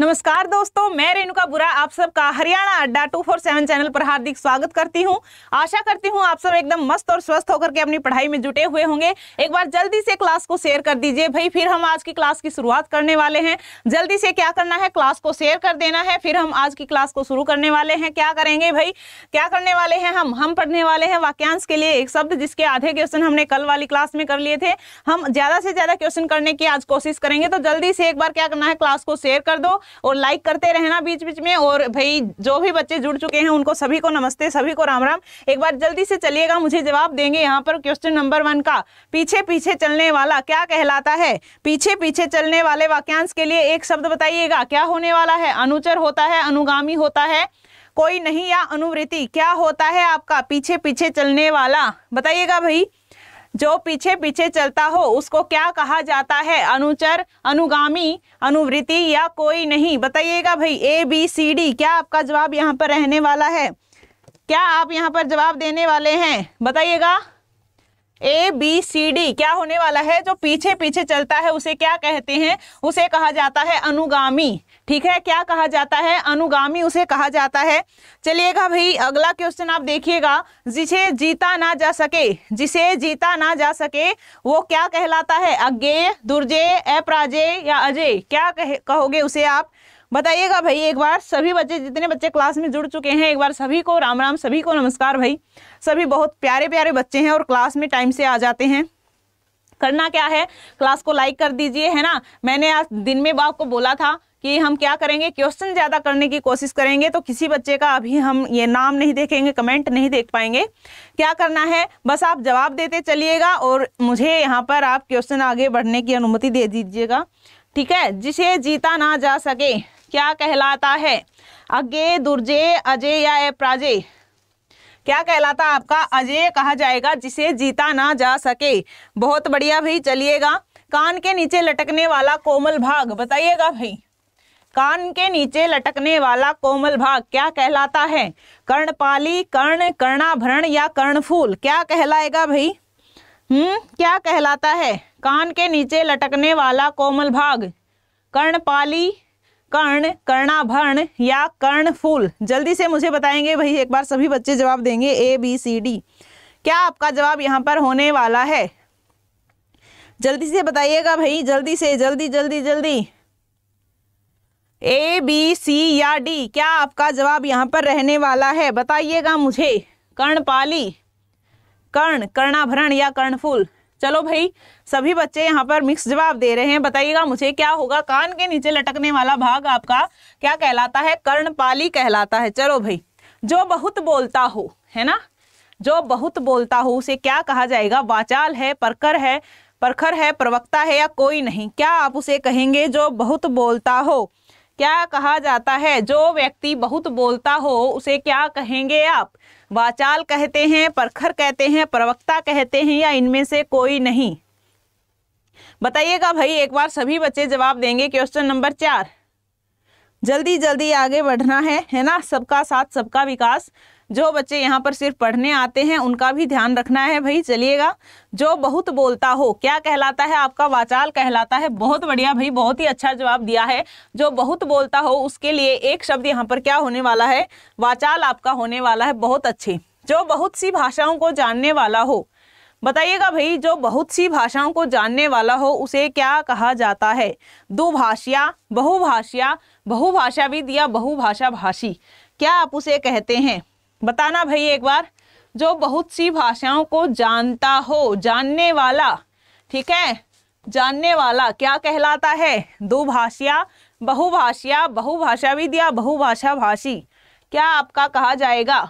नमस्कार दोस्तों मैं रेणुका बुरा आप सबका हरियाणा अड्डा 247 चैनल पर हार्दिक स्वागत करती हूं आशा करती हूं आप सब एकदम मस्त और स्वस्थ होकर के अपनी पढ़ाई में जुटे हुए होंगे एक बार जल्दी से क्लास को शेयर कर दीजिए भाई फिर हम आज की क्लास की शुरुआत करने वाले हैं जल्दी से क्या करना है क्लास को शेयर कर देना है फिर हम आज की क्लास को शुरू करने वाले हैं क्या करेंगे भाई क्या करने वाले हैं हम हम पढ़ने वाले हैं वाक्यांश के लिए एक शब्द जिसके आधे क्वेश्चन हमने कल वाली क्लास में कर लिए थे हम ज़्यादा से ज़्यादा क्वेश्चन करने की आज कोशिश करेंगे तो जल्दी से एक बार क्या करना है क्लास को शेयर कर दो और लाइक करते रहना बीच बीच में और भाई जो भी बच्चे जुड़ चुके हैं उनको सभी को नमस्ते सभी को राम राम एक बार जल्दी से चलिएगा मुझे जवाब देंगे यहाँ पर क्वेश्चन नंबर वन का पीछे पीछे चलने वाला क्या कहलाता है पीछे पीछे चलने वाले वाक्यांश के लिए एक शब्द बताइएगा क्या होने वाला है अनुचर होता है अनुगामी होता है कोई नहीं या अनुवृत्ति क्या होता है आपका पीछे पीछे चलने वाला बताइएगा भाई जो पीछे पीछे चलता हो उसको क्या कहा जाता है अनुचर अनुगामी अनुवृत्ति या कोई नहीं बताइएगा भाई ए बी सी डी क्या आपका जवाब यहाँ पर रहने वाला है क्या आप यहाँ पर जवाब देने वाले हैं बताइएगा ए बी सी डी क्या होने वाला है जो पीछे पीछे चलता है उसे क्या कहते हैं उसे कहा जाता है अनुगामी ठीक है क्या कहा जाता है अनुगामी उसे कहा जाता है चलिएगा भाई अगला क्वेश्चन आप देखिएगा जिसे जीता ना जा सके जिसे जीता ना जा सके वो क्या कहलाता है अज्ञे दुर्जय अपराजय या अजय क्या कह, कहोगे उसे आप बताइएगा भाई एक बार सभी बच्चे जितने बच्चे क्लास में जुड़ चुके हैं एक बार सभी को राम राम सभी को नमस्कार भाई सभी बहुत प्यारे प्यारे बच्चे हैं और क्लास में टाइम से आ जाते हैं करना क्या है क्लास को लाइक कर दीजिए है ना मैंने आज दिन में आपको बोला था कि हम क्या करेंगे क्वेश्चन ज़्यादा करने की कोशिश करेंगे तो किसी बच्चे का अभी हम ये नाम नहीं देखेंगे कमेंट नहीं देख पाएंगे क्या करना है बस आप जवाब देते चलिएगा और मुझे यहाँ पर आप क्वेश्चन आगे बढ़ने की अनुमति दे दीजिएगा ठीक है जिसे जीता ना जा सके क्या कहलाता है अज्ञे दुर्जे अजय या अपराजय क्या कहलाता आपका अजय कहा जाएगा जिसे जीता ना जा सके बहुत बढ़िया भाई चलिएगा कान के नीचे लटकने वाला कोमल भाग बताइएगा भाई कान के नीचे लटकने वाला कोमल भाग क्या कहलाता है कर्णपाली कर्ण कर्णाभरण या कर्णफूल क्या कहलाएगा भाई हम्म क्या कहलाता है कान के नीचे लटकने वाला कोमल भाग कर्णपाली कर्ण कर्णाभरण या कर्णफूल जल्दी से मुझे बताएंगे भाई एक बार सभी बच्चे जवाब देंगे ए बी सी डी क्या आपका जवाब यहाँ पर होने वाला है जल्दी से बताइएगा भाई जल्दी से जल्दी जल्दी जल्दी ए बी सी या डी क्या आपका जवाब यहाँ पर रहने वाला है बताइएगा मुझे कर्णपाली कर्ण कर्णाभरण या कर्णफूल चलो भाई सभी बच्चे यहाँ पर मिक्स जवाब दे रहे हैं बताइएगा मुझे क्या होगा कान के नीचे लटकने वाला भाग आपका क्या कहलाता है कर्णपाली कहलाता है चलो भाई जो बहुत बोलता हो है ना जो बहुत बोलता हो उसे क्या कहा जाएगा वाचाल है परकर है परखर है प्रवक्ता है या कोई नहीं क्या आप उसे कहेंगे जो बहुत बोलता हो क्या कहा जाता है जो व्यक्ति बहुत बोलता हो उसे क्या कहेंगे आप वाचाल कहते हैं परखर कहते हैं प्रवक्ता कहते हैं या इनमें से कोई नहीं बताइएगा भाई एक बार सभी बच्चे जवाब देंगे क्वेश्चन नंबर चार जल्दी जल्दी आगे बढ़ना है है ना सबका साथ सबका विकास जो बच्चे यहाँ पर सिर्फ पढ़ने आते हैं उनका भी ध्यान रखना है भाई चलिएगा जो बहुत बोलता हो क्या कहलाता है आपका वाचाल कहलाता है बहुत बढ़िया भाई बहुत ही अच्छा जवाब दिया है जो बहुत बोलता हो उसके लिए एक शब्द यहाँ पर क्या होने वाला है वाचाल आपका होने वाला है बहुत अच्छे जो बहुत सी भाषाओं को जानने वाला हो बताइएगा भाई जो बहुत सी भाषाओं को जानने वाला हो उसे क्या कहा जाता है दुभाषिया बहुभाषिया बहुभाषाविद या बहुभाषा भाषी क्या आप उसे कहते हैं बताना भाई एक बार जो बहुत सी भाषाओं को जानता हो जानने वाला ठीक है जानने वाला क्या कहलाता है दुभाषिया बहुभाषिया बहुभाषाविद या बहुभाषा भाषी क्या आपका कहा जाएगा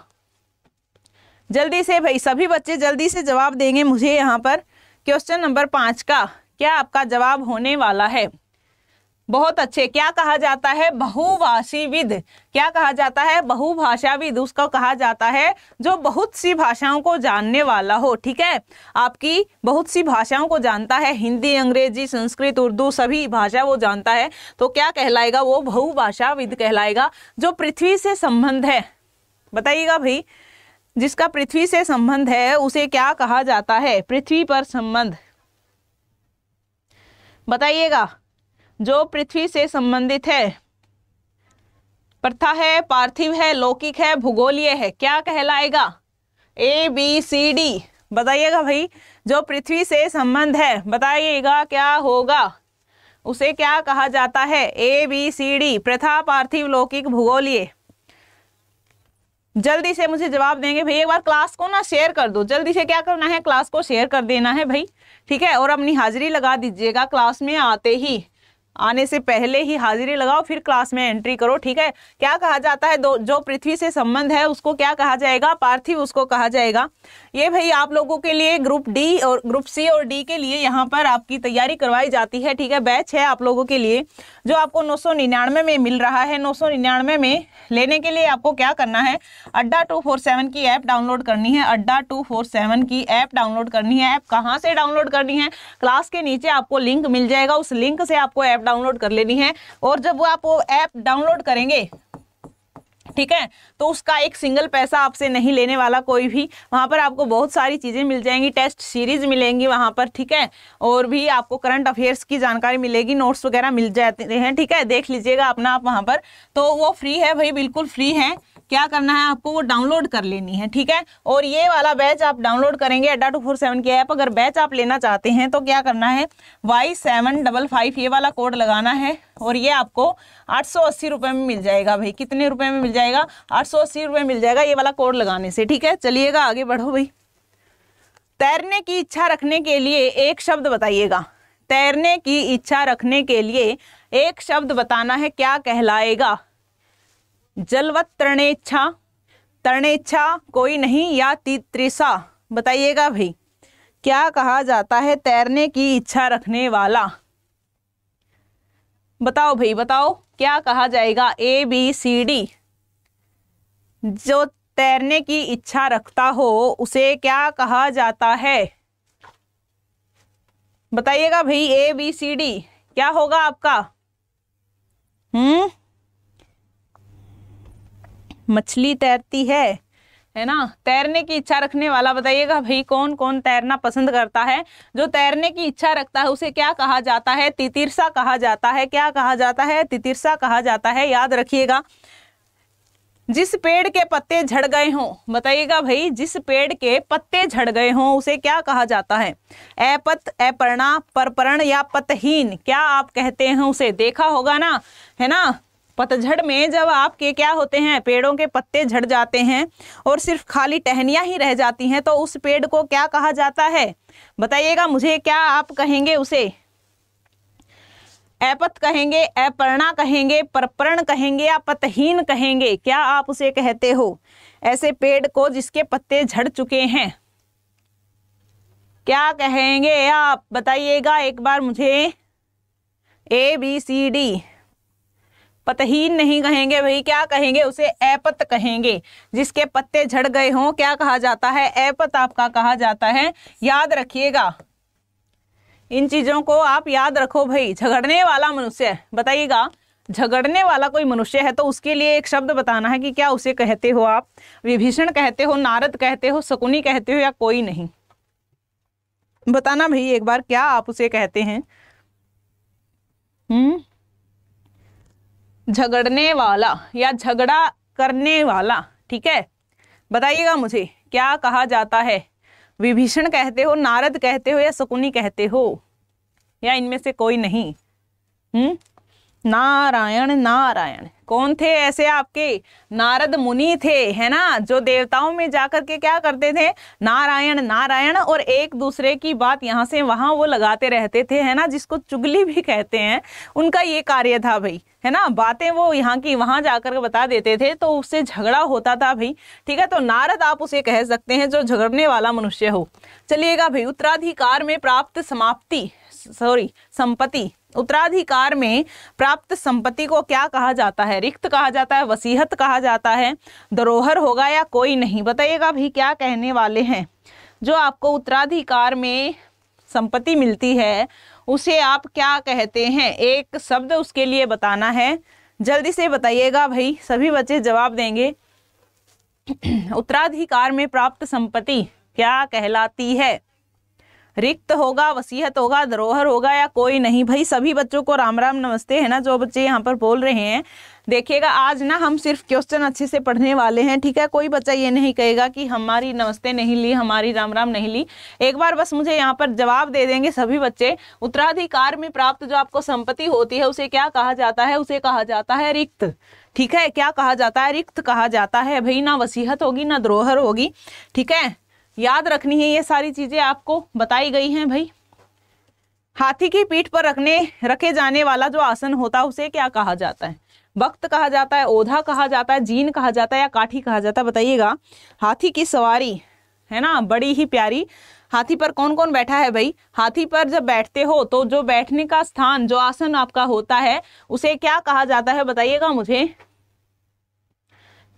जल्दी से भाई सभी बच्चे जल्दी से जवाब देंगे मुझे यहाँ पर क्वेश्चन नंबर पाँच का क्या आपका जवाब होने वाला है बहुत अच्छे क्या कहा जाता है बहुभाषीविद क्या कहा जाता है बहुभाषाविद उसको कहा जाता है जो बहुत सी भाषाओं को जानने वाला हो ठीक है आपकी बहुत सी भाषाओं को जानता है हिंदी अंग्रेजी संस्कृत उर्दू सभी भाषा वो जानता है तो क्या कहलाएगा वो बहुभाषाविद कहलाएगा जो पृथ्वी से संबंध है बताइएगा भाई जिसका पृथ्वी से संबंध है उसे क्या कहा जाता है पृथ्वी पर संबंध बताइएगा जो पृथ्वी से संबंधित है प्रथा है पार्थिव है लौकिक है भूगोलीय है क्या कहलाएगा ए बी सी डी बताइएगा भाई जो पृथ्वी से संबंध है बताइएगा क्या होगा उसे क्या कहा जाता है ए बी सी डी प्रथा पार्थिव लौकिक भूगोलीय जल्दी से मुझे जवाब देंगे भाई एक बार क्लास को ना शेयर कर दो जल्दी से क्या करना है क्लास को शेयर कर देना है भाई ठीक है और अपनी हाजिरी लगा दीजिएगा क्लास में आते ही आने से पहले ही हाजिरी लगाओ फिर क्लास में एंट्री करो ठीक है क्या कहा जाता है दो जो पृथ्वी से संबंध है उसको क्या कहा जाएगा पार्थिव उसको कहा जाएगा ये भाई आप लोगों के लिए ग्रुप डी और ग्रुप सी और डी के लिए यहाँ पर आपकी तैयारी करवाई जाती है ठीक है बैच है आप लोगों के लिए जो आपको नौ में मिल रहा है नौ में लेने के लिए आपको क्या करना है अड्डा टू फोर सेवन की ऐप डाउनलोड करनी है अड्डा टू फोर सेवन की ऐप डाउनलोड करनी है ऐप कहाँ से डाउनलोड करनी है क्लास के नीचे आपको लिंक मिल जाएगा उस लिंक से आपको ऐप डाउनलोड कर लेनी है और जब वो आप वो ऐप डाउनलोड करेंगे ठीक है तो उसका एक सिंगल पैसा आपसे नहीं लेने वाला कोई भी वहाँ पर आपको बहुत सारी चीज़ें मिल जाएंगी टेस्ट सीरीज मिलेंगी वहाँ पर ठीक है और भी आपको करंट अफेयर्स की जानकारी मिलेगी नोट्स वगैरह मिल जाते हैं ठीक है देख लीजिएगा अपना आप वहाँ पर तो वो फ्री है भाई बिल्कुल फ्री है क्या करना है आपको वो डाउनलोड कर लेनी है ठीक है और ये वाला बैच आप डाउनलोड करेंगे अड्डा टू फोर सेवन की ऐप अगर बैच आप लेना चाहते हैं तो क्या करना है वाई सेवन डबल फाइव ये वाला कोड लगाना है और ये आपको आठ सौ अस्सी रुपये में मिल जाएगा भाई कितने रुपए में मिल जाएगा आठ सौ अस्सी रुपये मिल जाएगा ये वाला कोड लगाने से ठीक है चलिएगा आगे बढ़ो भाई तैरने की इच्छा रखने के लिए एक शब्द बताइएगा तैरने की इच्छा रखने के लिए एक शब्द बताना है क्या कहलाएगा जलवत तरणेच्छा तरणेच्छा कोई नहीं या तित्रिसा बताइएगा भाई क्या कहा जाता है तैरने की इच्छा रखने वाला बताओ भाई बताओ क्या कहा जाएगा ए बी सी डी जो तैरने की इच्छा रखता हो उसे क्या कहा जाता है बताइएगा भाई ए बी सी डी क्या होगा आपका हम्म मछली तैरती है है ना तैरने की इच्छा रखने वाला बताइएगा भाई कौन कौन तैरना पसंद करता है जो तैरने की इच्छा रखता है उसे क्या कहा जाता है तितिरसा कहा जाता है क्या कहा जाता है तितिरसा कहा जाता है याद रखिएगा जिस पेड़ के पत्ते झड़ गए हों बताइएगा भाई जिस पेड़ के पत्ते झड़ गए हों उसे क्या कहा जाता है अपत अपर्णा परपर्ण या पतहीन क्या आप कहते हैं उसे देखा होगा ना है ना पतझड़ में जब आपके क्या होते हैं पेड़ों के पत्ते झड़ जाते हैं और सिर्फ खाली टहनियाँ ही रह जाती हैं तो उस पेड़ को क्या कहा जाता है बताइएगा मुझे क्या आप कहेंगे उसे अपत कहेंगे अपर्णा कहेंगे परपर्ण कहेंगे या पतहीन कहेंगे क्या आप उसे कहते हो ऐसे पेड़ को जिसके पत्ते झड़ चुके हैं क्या कहेंगे आप बताइएगा एक बार मुझे ए बी सी डी पतहीन नहीं कहेंगे भाई क्या कहेंगे उसे ऐपत कहेंगे जिसके पत्ते झड़ गए हों क्या कहा जाता है ऐपत आपका कहा जाता है याद रखिएगा इन चीज़ों को आप याद रखो भाई झगड़ने वाला मनुष्य बताइएगा झगड़ने वाला कोई मनुष्य है तो उसके लिए एक शब्द बताना है कि क्या उसे कहते हो आप विभीषण कहते हो नारद कहते हो शकुनी कहते हो या कोई नहीं बताना भाई एक बार क्या आप उसे कहते हैं हम्म झगड़ने वाला या झगड़ा करने वाला ठीक है बताइएगा मुझे क्या कहा जाता है विभीषण कहते हो नारद कहते हो या शकुनी कहते हो या इनमें से कोई नहीं हम्म नारायण नारायण कौन थे ऐसे आपके नारद मुनि थे है ना जो देवताओं में जाकर के क्या करते थे नारायण नारायण और एक दूसरे की बात यहाँ से वहाँ वो लगाते रहते थे है ना जिसको चुगली भी कहते हैं उनका ये कार्य था भाई है ना बातें वो यहाँ की वहाँ जाकर के बता देते थे तो उससे झगड़ा होता था भाई ठीक है तो नारद आप उसे कह सकते हैं जो झगड़ने वाला मनुष्य हो चलिएगा भाई उत्तराधिकार में प्राप्त समाप्ति सॉरी संपत्ति उत्तराधिकार में प्राप्त संपत्ति को क्या कहा जाता है रिक्त कहा जाता है वसीहत कहा जाता है धरोहर होगा या कोई नहीं बताइएगा भी क्या कहने वाले हैं जो आपको उत्तराधिकार में संपत्ति मिलती है उसे आप क्या कहते हैं एक शब्द उसके लिए बताना है जल्दी से बताइएगा भाई सभी बच्चे जवाब देंगे उत्तराधिकार में प्राप्त संपत्ति क्या कहलाती है रिक्त होगा वसीहत होगा धरोहर होगा या कोई नहीं भाई सभी बच्चों को राम राम नमस्ते है ना जो बच्चे यहाँ पर बोल रहे हैं देखिएगा आज ना हम सिर्फ क्वेश्चन अच्छे से पढ़ने वाले हैं ठीक है कोई बच्चा ये नहीं कहेगा कि हमारी नमस्ते नहीं ली हमारी राम राम नहीं ली एक बार बस मुझे यहाँ पर जवाब दे देंगे सभी बच्चे उत्तराधिकार में प्राप्त जो आपको संपत्ति होती है उसे क्या कहा जाता है उसे कहा जाता है रिक्त ठीक है क्या कहा जाता है रिक्त कहा जाता है भाई ना वसीहत होगी ना द्रोहर होगी ठीक है याद रखनी है ये सारी चीज़ें आपको बताई गई हैं भाई हाथी की पीठ पर रखने रखे जाने वाला जो आसन होता है उसे क्या कहा जाता है वक्त कहा जाता है ओधा कहा जाता है जीन कहा जाता है या काठी कहा जाता है बताइएगा हाथी की सवारी है ना बड़ी ही प्यारी हाथी पर कौन कौन बैठा है भाई हाथी पर जब बैठते हो तो जो बैठने का स्थान जो आसन आपका होता है उसे क्या कहा जाता है बताइएगा मुझे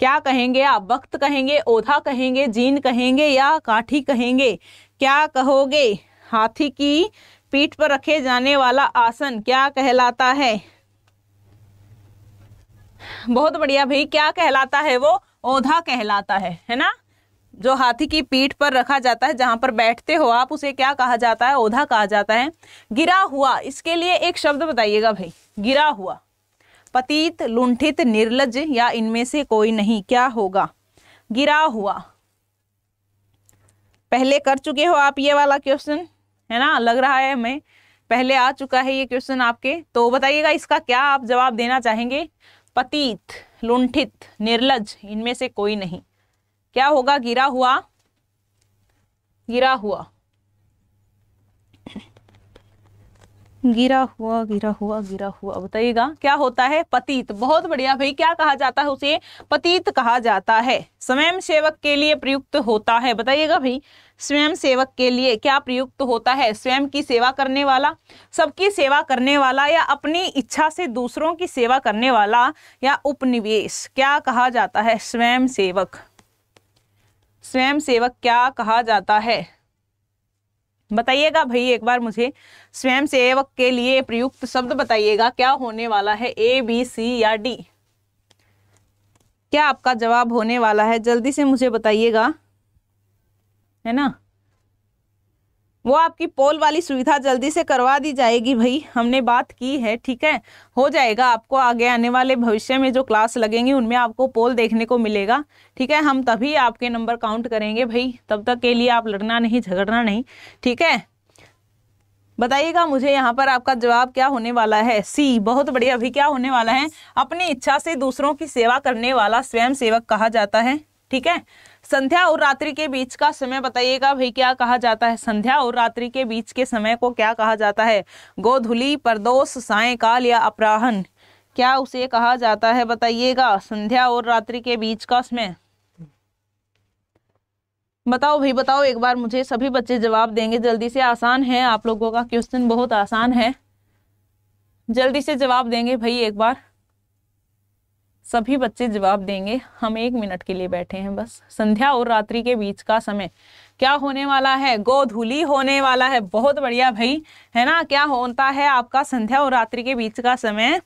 क्या कहेंगे आप वक्त कहेंगे ओधा कहेंगे जीन कहेंगे या काठी कहेंगे क्या कहोगे हाथी की पीठ पर रखे जाने वाला आसन क्या कहलाता है बहुत बढ़िया भाई क्या कहलाता है वो ओधा कहलाता है है ना जो हाथी की पीठ पर रखा जाता है जहां पर बैठते हो आप उसे क्या कहा जाता है ओधा कहा जाता है गिरा हुआ इसके लिए एक शब्द बताइएगा भाई गिरा हुआ पतित लुंठित निर्लज या इनमें से कोई नहीं क्या होगा गिरा हुआ पहले कर चुके हो आप ये वाला क्वेश्चन है ना लग रहा है मैं पहले आ चुका है ये क्वेश्चन आपके तो बताइएगा इसका क्या आप जवाब देना चाहेंगे पतित लुंठित निर्लज इनमें से कोई नहीं क्या होगा गिरा हुआ गिरा हुआ गिरा हुआ गिरा हुआ गिरा हुआ बताइएगा क्या होता है पतित बहुत बढ़िया भाई क्या कहा जाता है उसे पतित कहा जाता है स्वयं सेवक के लिए प्रयुक्त होता है बताइएगा भाई स्वयं सेवक के लिए क्या प्रयुक्त होता है स्वयं की सेवा करने वाला सबकी सेवा करने वाला या अपनी इच्छा से दूसरों की सेवा करने वाला या उपनिवेश क्या कहा जाता है स्वयं सेवक स्वयं सेवक क्या कहा जाता है बताइएगा भाई एक बार मुझे स्वयं सेवक के लिए प्रयुक्त शब्द बताइएगा क्या होने वाला है ए बी सी या डी क्या आपका जवाब होने वाला है जल्दी से मुझे बताइएगा है ना वो आपकी पोल वाली सुविधा जल्दी से करवा दी जाएगी भाई हमने बात की है ठीक है हो जाएगा आपको आगे आने वाले भविष्य में जो क्लास लगेंगी उनमें आपको पोल देखने को मिलेगा ठीक है हम तभी आपके नंबर काउंट करेंगे भाई तब तक के लिए आप लड़ना नहीं झगड़ना नहीं ठीक है बताइएगा मुझे यहाँ पर आपका जवाब क्या होने वाला है सी बहुत बढ़िया अभी क्या होने वाला है अपनी इच्छा से दूसरों की सेवा करने वाला स्वयं सेवक कहा जाता है ठीक है संध्या और रात्रि के बीच का समय बताइएगा भाई क्या कहा जाता है संध्या और रात्रि के बीच के समय को क्या कहा जाता है गोधुली परदोष सायकाल या अपराहन क्या उसे कहा जाता है बताइएगा संध्या और रात्रि के बीच का समय बताओ भाई बताओ एक बार मुझे सभी बच्चे जवाब देंगे जल्दी से आसान है आप लोगों का क्वेश्चन बहुत आसान है जल्दी से जवाब देंगे भाई एक बार सभी बच्चे जवाब देंगे हम एक मिनट के लिए बैठे हैं बस संध्या और रात्रि के बीच का समय क्या होने वाला है गोधूली होने वाला है बहुत बढ़िया भाई है ना क्या होता है आपका संध्या और रात्रि के बीच का समय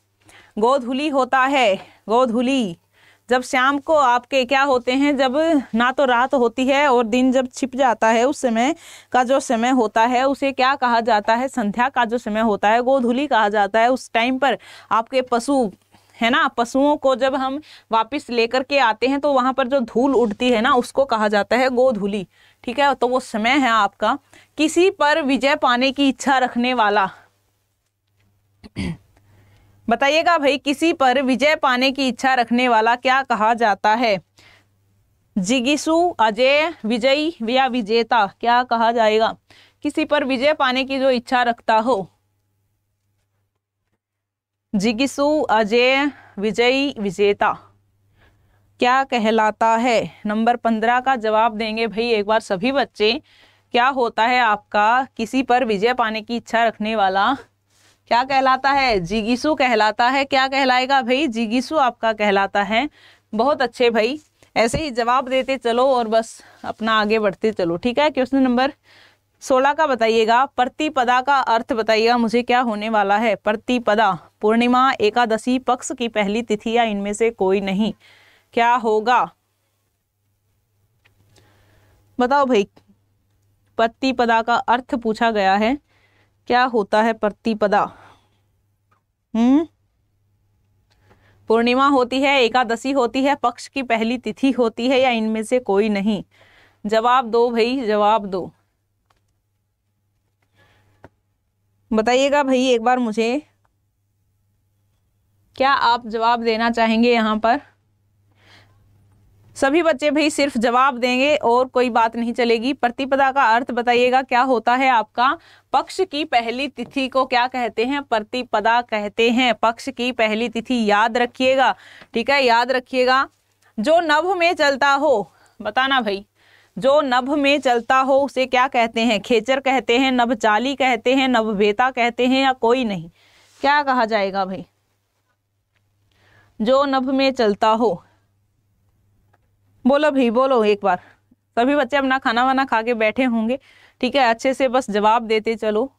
गोधूली होता है गोधूली जब शाम को आपके क्या होते हैं जब ना तो रात होती है और दिन जब छिप जाता है उस समय का जो समय होता है उसे क्या कहा जाता है संध्या का जो समय होता है गोधूली कहा जाता है उस टाइम पर आपके पशु है ना पशुओं को जब हम वापस लेकर के आते हैं तो वहां पर जो धूल उड़ती है ना उसको कहा जाता है गोधूली ठीक है तो वो समय है आपका किसी पर विजय पाने की इच्छा रखने वाला बताइएगा भाई किसी पर विजय पाने की इच्छा रखने वाला क्या कहा जाता है जिगिसु अजय विजयी या विजेता क्या कहा जाएगा किसी पर विजय पाने की जो इच्छा रखता हो जिगिसु अजय विजयी विजेता क्या कहलाता है नंबर पंद्रह का जवाब देंगे भाई एक बार सभी बच्चे क्या होता है आपका किसी पर विजय पाने की इच्छा रखने वाला क्या कहलाता है जिगिसु कहलाता है क्या कहलाएगा भाई जिगिसु आपका कहलाता है बहुत अच्छे भाई ऐसे ही जवाब देते चलो और बस अपना आगे बढ़ते चलो ठीक है क्वेश्चन नंबर सोलह का बताइएगा प्रतिपदा का अर्थ बताइएगा मुझे क्या होने वाला है प्रतिपदा पूर्णिमा एकादशी पक्ष की पहली तिथि या इनमें से कोई नहीं क्या होगा बताओ भाई प्रतिपदा का अर्थ पूछा गया है क्या होता है प्रतिपदा हम्म पूर्णिमा होती है एकादशी होती है पक्ष की पहली तिथि होती है या इनमें से कोई नहीं जवाब दो भाई जवाब दो बताइएगा भाई एक बार मुझे क्या आप जवाब देना चाहेंगे यहाँ पर सभी बच्चे भाई सिर्फ जवाब देंगे और कोई बात नहीं चलेगी प्रतिपदा का अर्थ बताइएगा क्या होता है आपका पक्ष की पहली तिथि को क्या कहते हैं प्रतिपदा कहते हैं पक्ष की पहली तिथि याद रखिएगा ठीक है याद रखिएगा जो नभ में चलता हो बताना भाई जो नभ में चलता हो उसे क्या कहते हैं खेचर कहते हैं नभचाली कहते हैं नभभेता कहते हैं या कोई नहीं क्या कहा जाएगा भाई जो नभ में चलता हो बोलो भाई बोलो एक बार सभी बच्चे अपना खाना वाना खा के बैठे होंगे ठीक है अच्छे से बस जवाब देते चलो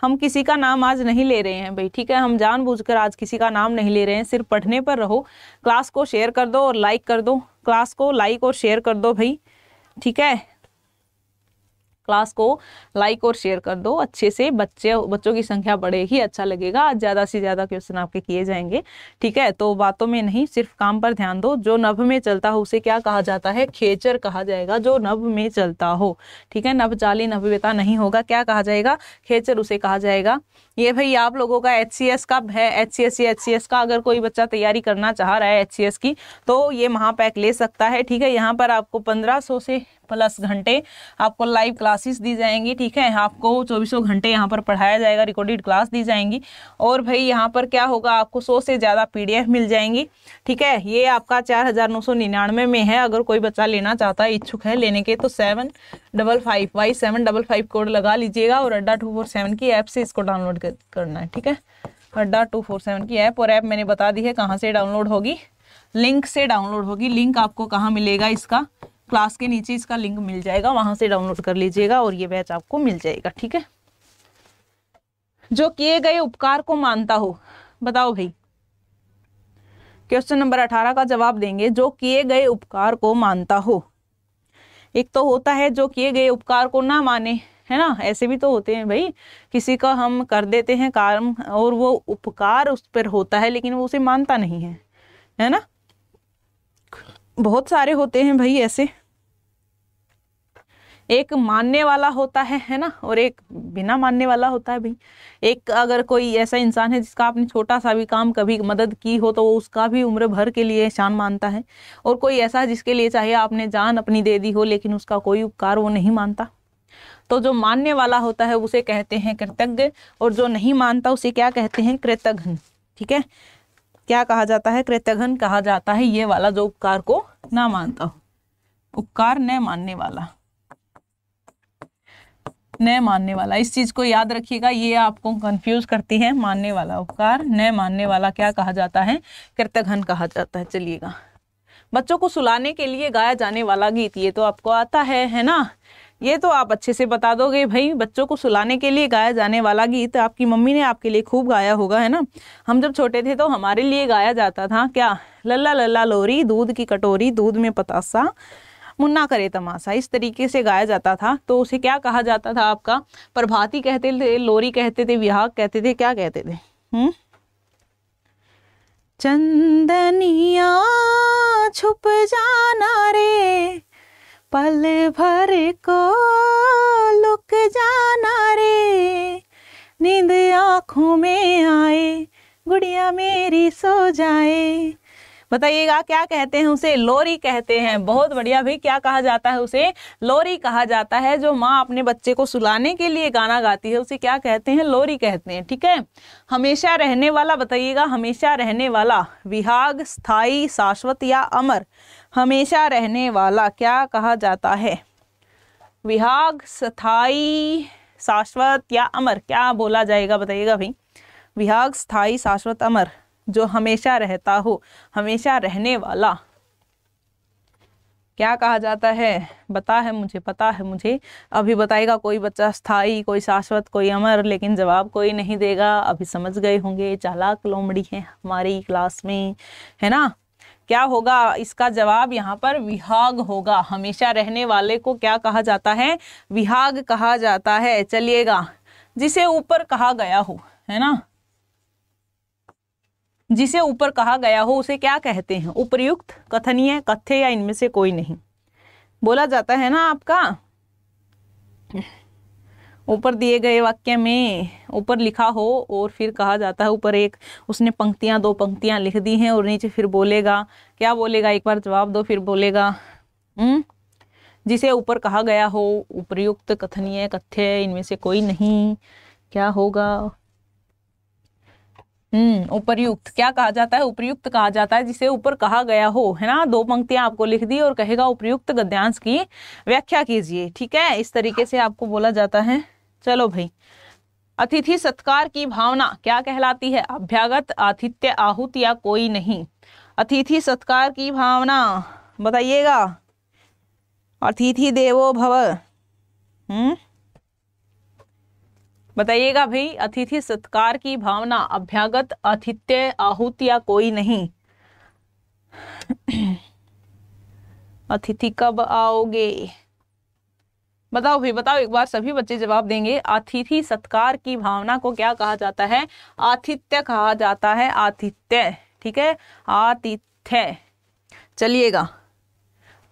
हम किसी का नाम आज नहीं ले रहे हैं भाई ठीक है हम जानबूझकर आज किसी का नाम नहीं ले रहे हैं सिर्फ पढ़ने पर रहो क्लास को शेयर कर दो और लाइक कर दो क्लास को लाइक और शेयर कर दो भाई ठीक है क्लास को लाइक और शेयर कर दो अच्छे से बच्चे बच्चों की संख्या बढ़ेगी अच्छा लगेगा आज ज़्यादा से ज़्यादा क्वेश्चन आपके किए जाएंगे ठीक है तो बातों में नहीं सिर्फ काम पर ध्यान दो जो नभ में चलता हो उसे क्या कहा जाता है खेचर कहा जाएगा जो नभ में चलता हो ठीक है नभ जाली नभव्यता नहीं होगा क्या कहा जाएगा खेचर उसे कहा जाएगा ये भाई आप लोगों का एच सी एस का है एच सी एस या एच सी एस का अगर कोई बच्चा तैयारी करना चाह रहा है एच सी एस की तो ये महापैक ले सकता है ठीक है यहाँ पर आपको पंद्रह सौ से प्लस घंटे आपको लाइव क्लासेस दी जाएंगी ठीक है आपको चौबीसों घंटे यहाँ पर पढ़ाया जाएगा रिकॉर्डेड क्लास दी जाएंगी और भाई यहाँ पर क्या होगा आपको सौ से ज़्यादा पीडीएफ मिल जाएंगी ठीक है ये आपका चार हज़ार नौ सौ निन्यानवे में है अगर कोई बच्चा लेना चाहता है इच्छुक है लेने के तो seven double five Y seven double five code लगा लीजिएगा और अड्डा टू फोर सेवन की ऐप से इसको डाउनलोड करना है ठीक है अड्डा टू फोर सेवन की ऐप और ऐप मैंने बता दी है कहाँ से डाउनलोड होगी लिंक से डाउनलोड होगी लिंक आपको कहाँ मिलेगा इसका क्लास के नीचे इसका लिंक मिल जाएगा वहां से डाउनलोड कर लीजिएगा और ये बैच आपको मिल जाएगा ठीक है जो किए गए उपकार को मानता हो बताओ भाई क्वेश्चन नंबर अठारह का जवाब देंगे जो किए गए उपकार को मानता हो एक तो होता है जो किए गए उपकार को ना माने है ना ऐसे भी तो होते हैं भाई किसी का हम कर देते हैं काम और वो उपकार उस पर होता है लेकिन वो उसे मानता नहीं है है ना बहुत सारे होते हैं भाई ऐसे एक मानने वाला होता है है ना और एक बिना मानने वाला होता है भाई एक अगर कोई ऐसा इंसान है जिसका आपने छोटा सा भी काम कभी मदद की हो तो वो उसका भी उम्र भर के लिए शान मानता है और कोई ऐसा है जिसके लिए चाहे आपने जान अपनी दे दी हो लेकिन उसका कोई उपकार वो नहीं मानता तो जो मानने वाला होता है उसे कहते हैं कृतज्ञ और जो नहीं मानता उसे क्या कहते हैं कृतघ्न ठीक है क्या कहा जाता है कृत्यघन कहा जाता है ये वाला जो उपकार को ना मानता हो उपकार न मानने वाला न मानने वाला इस चीज को याद रखिएगा ये आपको कंफ्यूज करती है मानने वाला उपकार न मानने वाला क्या कहा जाता है कृतघन कहा जाता है चलिएगा बच्चों को सुलाने के लिए गाया जाने वाला गीत ये तो आपको आता है है ना ये तो आप अच्छे से बता दोगे भाई बच्चों को सुलाने के लिए गाया जाने वाला गीत आपकी मम्मी ने आपके लिए खूब गाया होगा है ना हम जब छोटे थे तो हमारे लिए गाया जाता था क्या लल्ला लल्ला लोरी दूध की कटोरी दूध में पतासा मुन्ना करे तमाशा इस तरीके से गाया जाता था तो उसे क्या कहा जाता था आपका प्रभाती कहते थे लोरी कहते थे विहाग कहते थे क्या कहते थे हम्म चंदनिया छुप जाना रे पल भर को लुक जाना रे नींद आंखों में आए गुड़िया मेरी सो जाए बताइएगा क्या कहते हैं उसे लोरी कहते हैं बहुत बढ़िया भी क्या कहा जाता है उसे लोरी कहा जाता है जो माँ अपने बच्चे को सुलाने के लिए गाना गाती है उसे क्या कहते हैं लोरी कहते हैं ठीक है हमेशा रहने वाला बताइएगा हमेशा रहने वाला विहाग स्थाई शाश्वत या अमर हमेशा रहने वाला क्या कहा जाता है विहाग स्थाई शाश्वत या अमर क्या बोला जाएगा बताइएगा भाई विहाग स्थाई शाश्वत अमर जो हमेशा रहता हो हमेशा रहने वाला क्या कहा जाता है बता है मुझे पता है मुझे अभी बताएगा कोई बच्चा स्थाई कोई शाश्वत कोई अमर लेकिन जवाब कोई नहीं देगा अभी समझ गए होंगे चालाक लोमड़ी है हमारी क्लास में है ना क्या होगा इसका जवाब यहाँ पर विहाग होगा हमेशा रहने वाले को क्या कहा जाता है विहाग कहा जाता है चलिएगा जिसे ऊपर कहा गया हो है ना जिसे ऊपर कहा गया हो उसे क्या कहते हैं उपयुक्त कथनीय कथ्य या इनमें से कोई नहीं बोला जाता है ना आपका ऊपर दिए गए वाक्य में ऊपर लिखा हो और फिर कहा जाता है ऊपर एक उसने पंक्तियां दो पंक्तियां लिख दी हैं और नीचे फिर बोलेगा क्या बोलेगा एक बार जवाब दो फिर बोलेगा हम्म जिसे ऊपर कहा गया हो उपयुक्त कथनीय कथ्य इनमें से कोई नहीं क्या होगा हम्म उपयुक्त क्या कहा जाता है उपयुक्त कहा जाता है जिसे ऊपर कहा गया हो है ना दो पंक्तियां आपको लिख दी और कहेगा उपयुक्त गद्यांश की व्याख्या कीजिए ठीक है इस तरीके से आपको बोला जाता है चलो भाई अतिथि सत्कार की भावना क्या कहलाती है अभ्यागत आतिथ्य आहुत या कोई नहीं अतिथि सत्कार की भावना बताइएगा अतिथि देवो भव हम्म बताइएगा भाई अतिथि सत्कार की भावना अभ्यागत आतिथ्य आहुत या कोई नहीं अतिथि कब आओगे बताओ भाई बताओ एक बार सभी बच्चे जवाब देंगे आतिथि सत्कार की भावना को क्या कहा जाता है आतिथ्य कहा जाता है आतिथ्य ठीक है आतिथ्य चलिएगा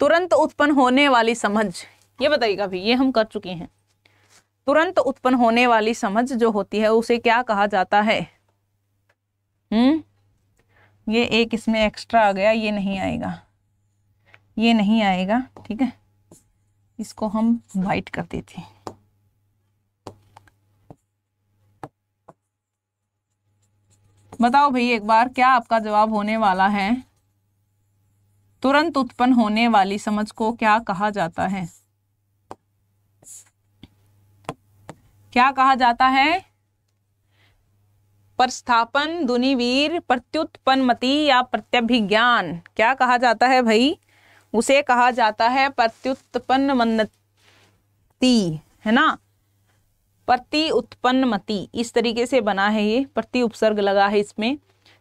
तुरंत उत्पन्न होने वाली समझ ये बताइएगा भाई ये हम कर चुके हैं तुरंत उत्पन्न होने वाली समझ जो होती है उसे क्या कहा जाता है हम्म ये एक इसमें एक्स्ट्रा आ गया ये नहीं आएगा ये नहीं आएगा ठीक है इसको हम वाइट कर देते हैं बताओ भाई एक बार क्या आपका जवाब होने वाला है तुरंत उत्पन्न होने वाली समझ को क्या कहा जाता है क्या कहा जाता है प्रस्थापन दुनिवीर प्रत्युत्पन्नमति या प्रत्यभिज्ञान क्या कहा जाता है भाई उसे कहा जाता है प्रत्युत्पन्न मन्नति है ना प्रति उत्पन्न मति इस तरीके से बना है ये प्रति उपसर्ग लगा है इसमें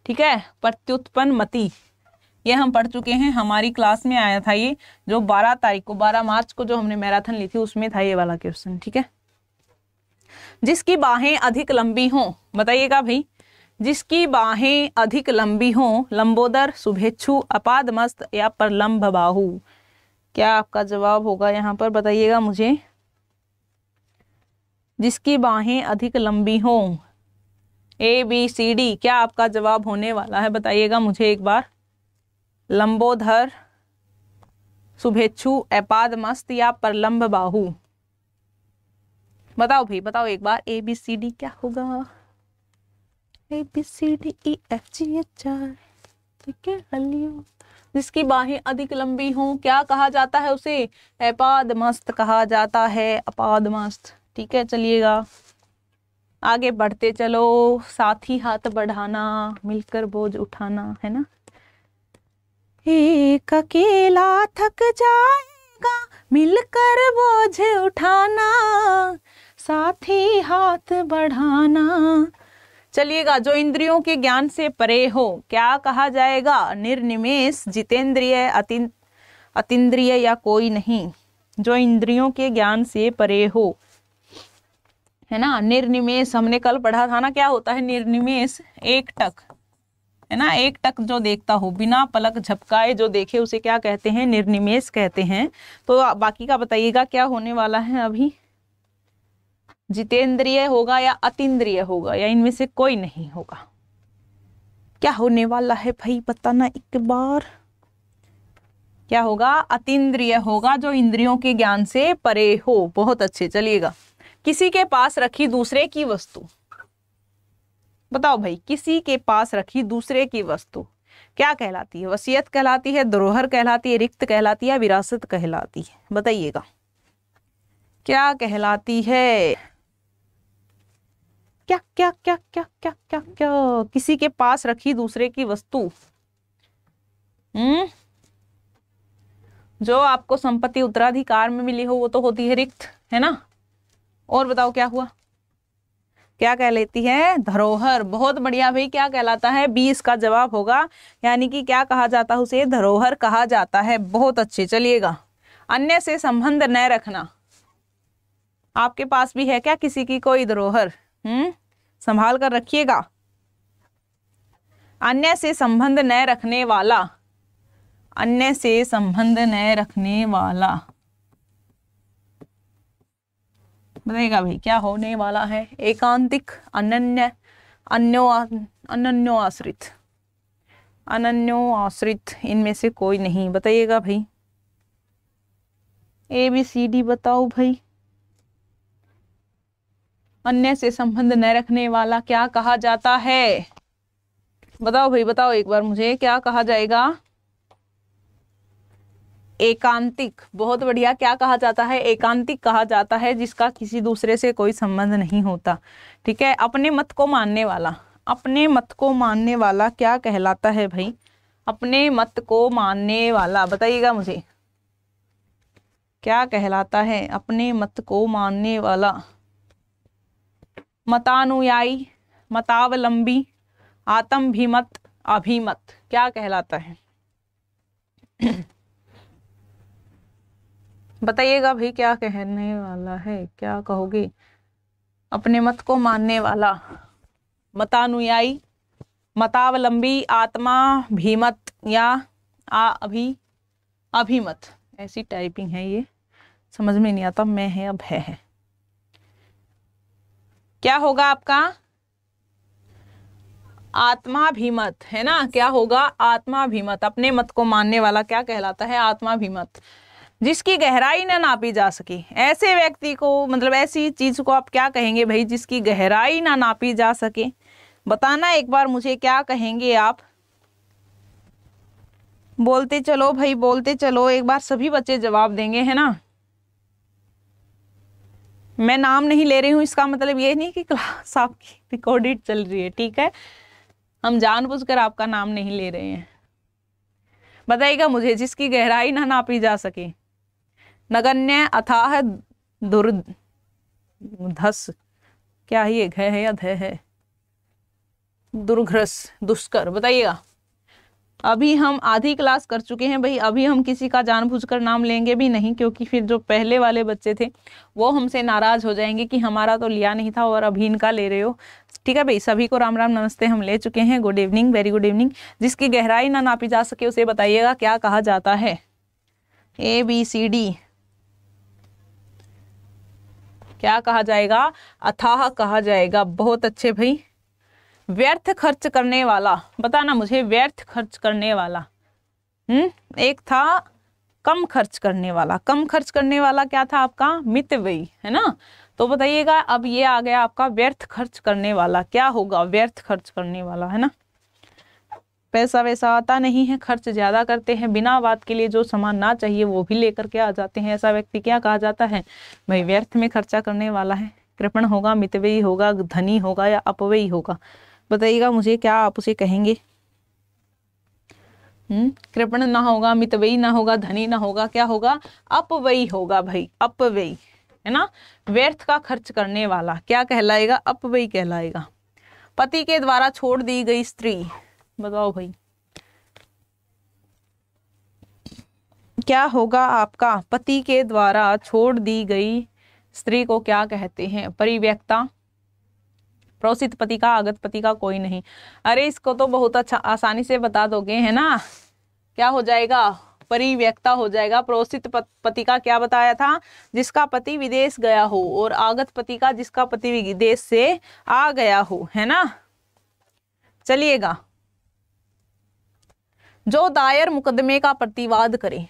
ठीक है प्रत्युत्पन्न मति ये हम पढ़ चुके हैं हमारी क्लास में आया था ये जो 12 तारीख को 12 मार्च को जो हमने मैराथन ली थी उसमें था ये वाला क्वेश्चन ठीक है जिसकी बाहें अधिक लंबी हों बताइएगा भाई जिसकी बाहें अधिक लंबी हों लंबोदर शुभेच्छु मस्त या परलम्ब बाहु क्या आपका जवाब होगा यहाँ पर बताइएगा मुझे जिसकी बाहें अधिक लंबी हों ए बी सी डी क्या आपका जवाब होने वाला है बताइएगा मुझे एक बार लंबोधर शुभेच्छु मस्त या परलम्ब बाहु बताओ भाई बताओ एक बार ए बी सी डी क्या होगा A B C D E F G H R ठीक है हलियो जिसकी बाहें अधिक लंबी हों क्या कहा जाता है उसे अपाद मस्त कहा जाता है अपाद मस्त ठीक है चलिएगा आगे बढ़ते चलो साथी हाथ बढ़ाना मिलकर बोझ उठाना है ना एक अकेला थक जाएगा मिलकर बोझ उठाना साथी हाथ बढ़ाना चलिएगा जो इंद्रियों के ज्ञान से परे हो क्या कहा जाएगा निर्निमेश जितेंद्रिय अति अतिद्रिय या कोई नहीं जो इंद्रियों के ज्ञान से परे हो है ना निर्निमेश हमने कल पढ़ा था ना क्या होता है निर्निमेश एक टक है ना एक टक जो देखता हो बिना पलक झपकाए जो देखे उसे क्या कहते हैं निर्निमेश कहते हैं तो बाकी का बताइएगा क्या होने वाला है अभी जितेंद्रिय होगा या अतिद्रिय होगा या इनमें से कोई नहीं होगा क्या होने वाला है भाई बताना एक बार क्या होगा अतिद्रिय होगा जो इंद्रियों के ज्ञान से परे हो बहुत अच्छे चलिएगा किसी के पास रखी दूसरे की वस्तु बताओ भाई किसी के पास रखी दूसरे की वस्तु क्या कहलाती है वसीयत कहलाती है धरोहर कहलाती है रिक्त कहलाती है विरासत कहलाती है बताइएगा क्या कहलाती है क्या क्या क्या क्या क्या क्या क्या किसी के पास रखी दूसरे की वस्तु हम्म जो आपको संपत्ति उत्तराधिकार में मिली हो वो तो होती है रिक्त है ना और बताओ क्या हुआ क्या कह लेती है धरोहर बहुत बढ़िया भाई क्या कहलाता है बी इसका जवाब होगा यानी कि क्या कहा जाता है उसे धरोहर कहा जाता है बहुत अच्छे चलिएगा अन्य से संबंध न रखना आपके पास भी है क्या किसी की कोई धरोहर हम्म संभाल कर रखिएगा अन्य से संबंध न रखने वाला अन्य से संबंध न रखने वाला बताइएगा भाई क्या होने वाला है एकांतिक अनन्य अन्यो अनन्यो आश्रित अनन्यो आश्रित इनमें से कोई नहीं बताइएगा भाई ए बी सी डी बताओ भाई अन्य से संबंध न रखने वाला क्या कहा जाता है बताओ भाई बताओ एक बार मुझे क्या कहा जाएगा एकांतिक बहुत बढ़िया क्या कहा जाता है एकांतिक कहा जाता है जिसका किसी दूसरे से कोई संबंध नहीं होता ठीक है अपने मत को मानने वाला अपने मत को मानने वाला क्या कहलाता है भाई अपने मत को मानने वाला बताइएगा मुझे क्या कहलाता है अपने मत को मानने वाला मतानुयायी मतावलंबी आत्मभिमत अभिमत क्या कहलाता है बताइएगा भाई क्या कहने वाला है क्या कहोगे अपने मत को मानने वाला मतानुयायी मतावलंबी आत्मा भीमत या आ अभी अभिमत ऐसी टाइपिंग है ये समझ में नहीं आता मैं है अब है, है। क्या होगा आपका आत्माभिमत है ना क्या होगा आत्माभिमत अपने मत को मानने वाला क्या कहलाता है आत्माभिमत जिसकी गहराई ना नापी जा सके ऐसे व्यक्ति को मतलब ऐसी चीज को आप क्या कहेंगे भाई जिसकी गहराई ना नापी जा सके बताना एक बार मुझे क्या कहेंगे आप बोलते चलो भाई बोलते चलो एक बार सभी बच्चे जवाब देंगे है ना मैं नाम नहीं ले रही हूँ इसका मतलब ये नहीं कि क्लास आपकी रिकॉर्डेड चल रही है ठीक है हम जानबूझकर आपका नाम नहीं ले रहे हैं बताइएगा मुझे जिसकी गहराई ना नापी जा सके नगण्य अथाह दुर धस क्या है घ है या ध है दुर्घ्रस दुष्कर बताइएगा अभी हम आधी क्लास कर चुके हैं भाई अभी हम किसी का जानबूझकर नाम लेंगे भी नहीं क्योंकि फिर जो पहले वाले बच्चे थे वो हमसे नाराज़ हो जाएंगे कि हमारा तो लिया नहीं था और अभी इनका ले रहे हो ठीक है भाई सभी को राम राम नमस्ते हम ले चुके हैं good evening very good evening जिसकी गहराई ना नापी जा सके उसे बताइएगा क्या कहा जाता है ए बी सी डी क्या कहा जाएगा अथाह कहा जाएगा बहुत अच्छे भाई व्यर्थ खर्च करने वाला बताना मुझे व्यर्थ खर्च करने वाला हम्म एक था कम खर्च करने वाला कम खर्च करने वाला क्या था आपका मितव्ययी है ना तो बताइएगा अब ये आ गया आपका व्यर्थ खर्च करने वाला क्या होगा व्यर्थ खर्च करने वाला है ना पैसा वैसा आता नहीं है खर्च ज़्यादा करते हैं बिना बात के लिए जो सामान ना चाहिए वो भी लेकर के आ जाते हैं ऐसा व्यक्ति क्या कहा जाता है भाई व्यर्थ में खर्चा करने वाला है कृपण होगा मितवयी होगा धनी होगा या अपवयी होगा बताइएगा मुझे क्या आप उसे कहेंगे हम्म, कृपण ना होगा मितवयी ना होगा धनी ना होगा क्या होगा अपवयी होगा भाई अपवयी है ना व्यर्थ का खर्च करने वाला क्या कहलाएगा अपवयी कहलाएगा पति के द्वारा छोड़ दी गई स्त्री बताओ भाई क्या होगा आपका पति के द्वारा छोड़ दी गई स्त्री को क्या कहते हैं परिव्यक्ता प्रोसित पति का आगत पति का कोई नहीं अरे इसको तो बहुत अच्छा आसानी से बता दोगे है ना क्या हो जाएगा परिव्यक्ता हो जाएगा प्रोसित पति का क्या बताया था जिसका पति विदेश गया हो और आगत पति का जिसका पति विदेश से आ गया हो है ना चलिएगा जो दायर मुकदमे का प्रतिवाद करे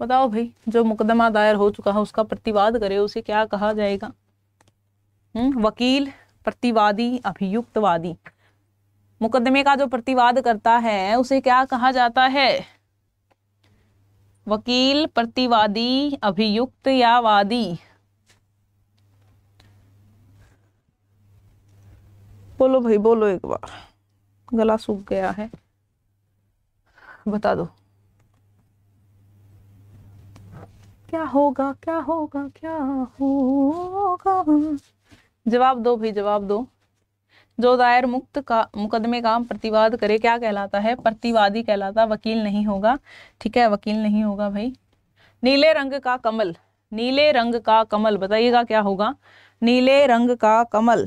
बताओ भाई जो मुकदमा दायर हो चुका है उसका प्रतिवाद करे उसे क्या कहा जाएगा हम्म वकील प्रतिवादी अभियुक्तवादी मुकदमे का जो प्रतिवाद करता है उसे क्या कहा जाता है वकील प्रतिवादी अभियुक्त या वादी बोलो भाई बोलो एक बार गला सूख गया है बता दो क्या होगा क्या होगा क्या होगा जवाब दो भाई जवाब दो जो दायर मुक्त का मुकदमे का प्रतिवाद करे क्या कहलाता है प्रतिवादी कहलाता वकील नहीं होगा ठीक है वकील नहीं होगा भाई नीले रंग का कमल नीले रंग का कमल बताइएगा क्या होगा नीले रंग का कमल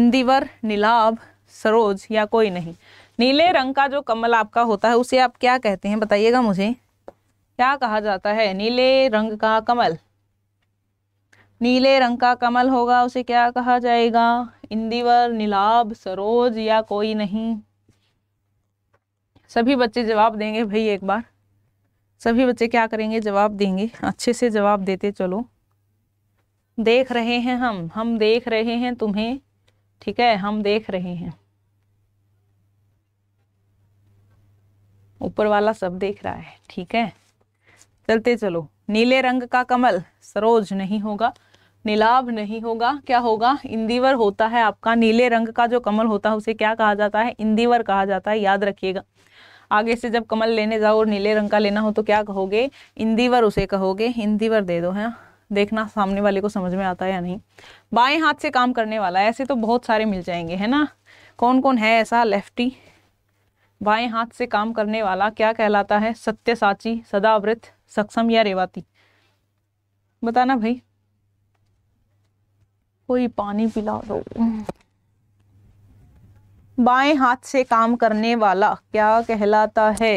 इंदिवर नीलाभ सरोज या कोई नहीं नीले रंग का जो कमल आपका होता है उसे आप क्या कहते हैं बताइएगा मुझे क्या कहा जाता है नीले रंग का कमल नीले रंग का कमल होगा उसे क्या कहा जाएगा इंदिवर नीलाभ सरोज या कोई नहीं सभी बच्चे जवाब देंगे भाई एक बार सभी बच्चे क्या करेंगे जवाब देंगे अच्छे से जवाब देते चलो देख रहे हैं हम हम देख रहे हैं तुम्हें ठीक है हम देख रहे हैं ऊपर वाला सब देख रहा है ठीक है चलते चलो नीले रंग का कमल सरोज नहीं होगा नीलाभ नहीं होगा क्या होगा इंदिवर होता है आपका नीले रंग का जो कमल होता है उसे क्या कहा जाता है इंदिवर कहा जाता है याद रखिएगा आगे से जब कमल लेने जाओ और नीले रंग का लेना हो तो क्या कहोगे इंदिवर उसे कहोगे इंदिवर दे दो है देखना सामने वाले को समझ में आता है या नहीं बाएं हाथ से काम करने वाला ऐसे तो बहुत सारे मिल जाएंगे है ना कौन कौन है ऐसा लेफ्टी बाएं हाथ से काम करने वाला क्या कहलाता है सत्य साची सदावृत सक्षम या रेवाती बताना भाई कोई पानी पिला दो बाएं हाथ से काम करने वाला क्या कहलाता है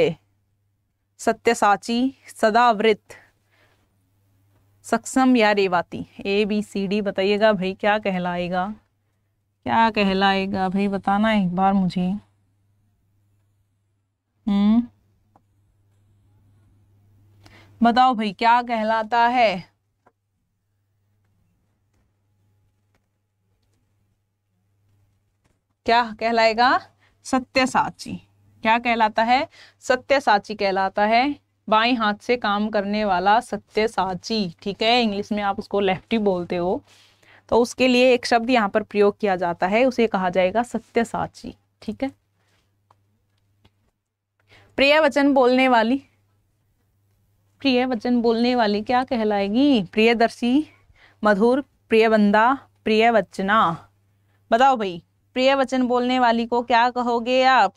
सत्य साची सदावृत सक्षम या रेवाती ए बी सी डी बताइएगा भाई क्या कहलाएगा क्या कहलाएगा भाई बताना एक बार मुझे हम्म बताओ भाई क्या कहलाता है क्या कहलाएगा साची क्या कहलाता है सत्य साची कहलाता है बाएं हाथ से काम करने वाला सत्य साची ठीक है इंग्लिश में आप उसको लेफ्टी बोलते हो तो उसके लिए एक शब्द यहाँ पर प्रयोग किया जाता है उसे कहा जाएगा सत्य साची ठीक है प्रिय वचन बोलने वाली प्रिय वचन बोलने वाली क्या कहलाएगी प्रियदर्शी मधुर प्रिय बंदा प्रिय वचना बताओ भाई प्रिय वचन बोलने वाली को क्या कहोगे आप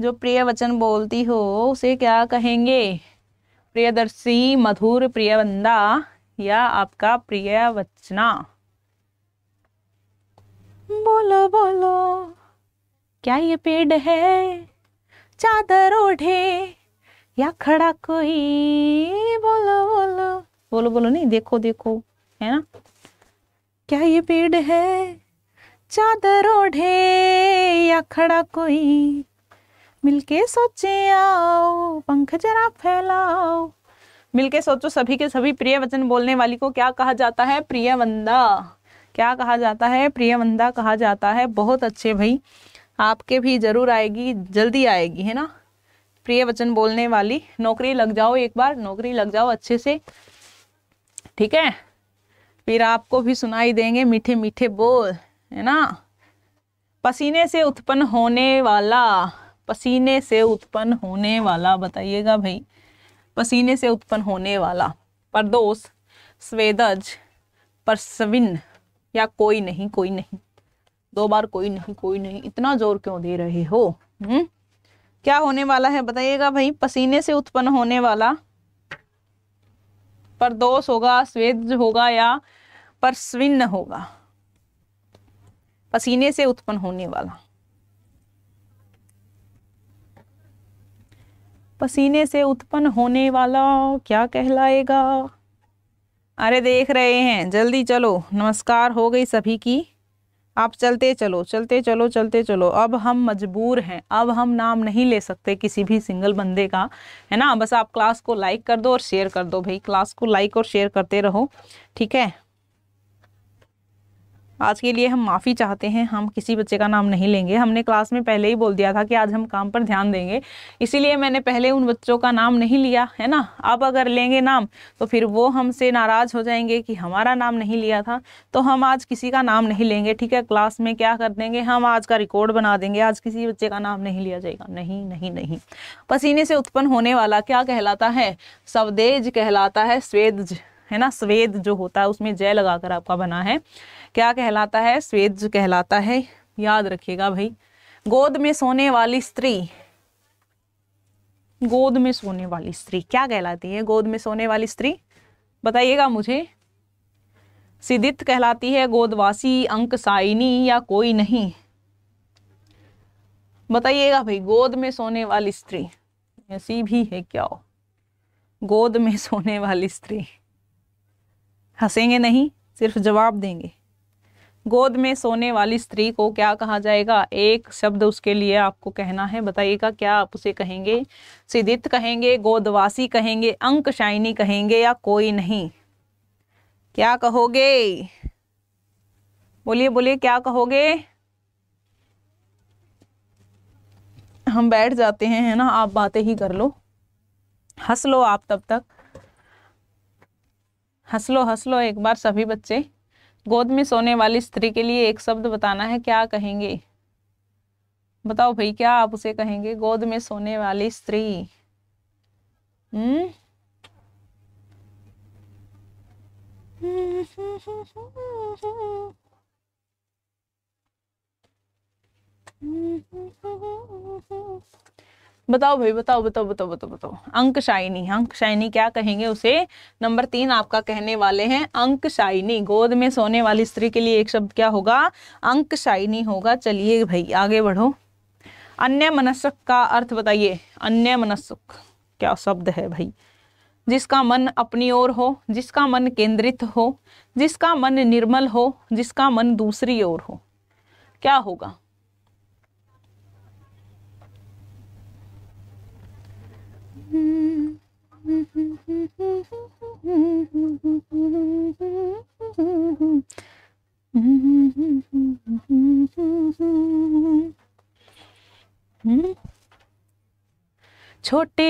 जो प्रिय वचन बोलती हो उसे क्या कहेंगे प्रियदर्शी मधुर प्रिय बंदा या आपका प्रिय वचना बोलो बोलो क्या ये पेड़ है चादर ओढ़े या खड़ा कोई बोलो बोलो बोलो बोलो नहीं देखो देखो है ना क्या ये पेड़ है चादर ओढ़े या खड़ा कोई मिलके सोचे आओ पंख जरा फैलाओ मिलके सोचो सभी के सभी प्रिय वचन बोलने वाली को क्या कहा जाता है प्रिय वंदा क्या कहा जाता है प्रिय वंदा कहा जाता है बहुत अच्छे भाई आपके भी जरूर आएगी जल्दी आएगी है ना प्रिय वचन बोलने वाली नौकरी लग जाओ एक बार नौकरी लग जाओ अच्छे से ठीक है फिर आपको भी सुनाई देंगे मीठे मीठे बोल है ना पसीने से उत्पन्न होने वाला पसीने से उत्पन्न होने वाला बताइएगा भाई पसीने से उत्पन्न होने वाला परदोष स्वेदज परसविन या कोई नहीं कोई नहीं दो बार कोई नहीं कोई नहीं इतना जोर क्यों दे रहे हो हम्म क्या होने वाला है बताइएगा भाई पसीने से उत्पन्न होने वाला परदोष होगा स्वेदज होगा या परसविन होगा पसीने से उत्पन्न होने वाला पसीने से उत्पन्न होने वाला क्या कहलाएगा अरे देख रहे हैं जल्दी चलो नमस्कार हो गई सभी की आप चलते चलो चलते चलो चलते चलो अब हम मजबूर हैं अब हम नाम नहीं ले सकते किसी भी सिंगल बंदे का है ना बस आप क्लास को लाइक कर दो और शेयर कर दो भाई क्लास को लाइक और शेयर करते रहो ठीक है आज के लिए हम माफ़ी चाहते हैं हम किसी बच्चे का नाम नहीं लेंगे हमने क्लास में पहले ही बोल दिया था कि आज हम काम पर ध्यान देंगे इसीलिए मैंने पहले उन बच्चों का नाम नहीं लिया है ना अब अगर लेंगे नाम तो फिर वो हमसे नाराज़ हो जाएंगे कि हमारा नाम नहीं लिया था तो हम आज किसी का नाम नहीं लेंगे ठीक है क्लास में क्या कर देंगे हम आज का रिकॉर्ड बना देंगे आज किसी बच्चे का नाम नहीं लिया जाएगा नहीं नहीं नहीं पसीने से उत्पन्न होने वाला क्या कहलाता है सवदेज कहलाता है स्वेदज है ना स्वेद जो होता है उसमें जय लगाकर आपका बना है क्या कहलाता है स्वेद जो कहलाता है याद रखिएगा भाई गोद में सोने वाली स्त्री गोद में सोने वाली स्त्री क्या कहलाती है गोद में सोने वाली स्त्री बताइएगा मुझे सिदित कहलाती है गोदवासी अंक साइनी या कोई नहीं बताइएगा भाई गोद में सोने वाली स्त्री ऐसी भी है क्या हो गोद में सोने वाली स्त्री हंसेंगे नहीं सिर्फ जवाब देंगे गोद में सोने वाली स्त्री को क्या कहा जाएगा एक शब्द उसके लिए आपको कहना है बताइएगा क्या आप उसे कहेंगे सिद्धित कहेंगे गोदवासी कहेंगे अंक शाइनी कहेंगे या कोई नहीं क्या कहोगे बोलिए बोलिए क्या कहोगे हम बैठ जाते हैं है ना आप बातें ही कर लो हंस लो आप तब तक हंस लो हंस लो एक बार सभी बच्चे गोद में सोने वाली स्त्री के लिए एक शब्द बताना है क्या कहेंगे बताओ भाई क्या आप उसे कहेंगे गोद में सोने वाली स्त्री हम्म Mm-hmm. बताओ भाई बताओ बताओ बताओ बताओ बताओ अंक शाइनी अंक शाइनी क्या कहेंगे उसे नंबर तीन आपका कहने वाले हैं अंक शाइनी गोद में सोने वाली स्त्री के लिए एक शब्द क्या होगा अंक शाइनी होगा चलिए भाई आगे बढ़ो अन्य मनस्क का अर्थ बताइए अन्य मनस्क क्या शब्द है भाई जिसका मन अपनी ओर हो जिसका मन केंद्रित हो जिसका मन निर्मल हो जिसका मन दूसरी ओर हो क्या होगा छोटे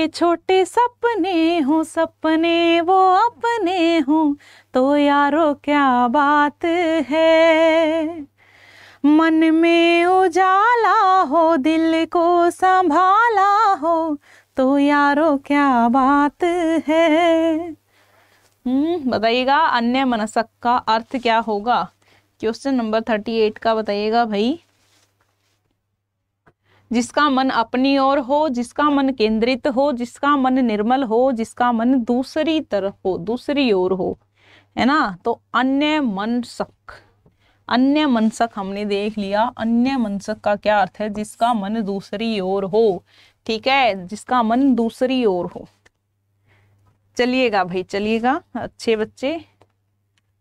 छोटे सपने हो सपने वो अपने हो तो यारो क्या बात है मन में उजाला हो दिल को संभाला हो तो यारो क्या बात है हम्म, बताइएगा अन्य मनसक का अर्थ क्या होगा क्वेश्चन नंबर थर्टी एट का बताइएगा भाई जिसका मन अपनी ओर हो जिसका मन केंद्रित हो जिसका मन निर्मल हो जिसका मन दूसरी तरफ हो दूसरी ओर हो है ना तो अन्य मनसक अन्य मनसक हमने देख लिया अन्य मनसक का क्या अर्थ है जिसका मन दूसरी ओर हो ठीक है जिसका मन दूसरी ओर हो चलिएगा भाई चलिएगा अच्छे बच्चे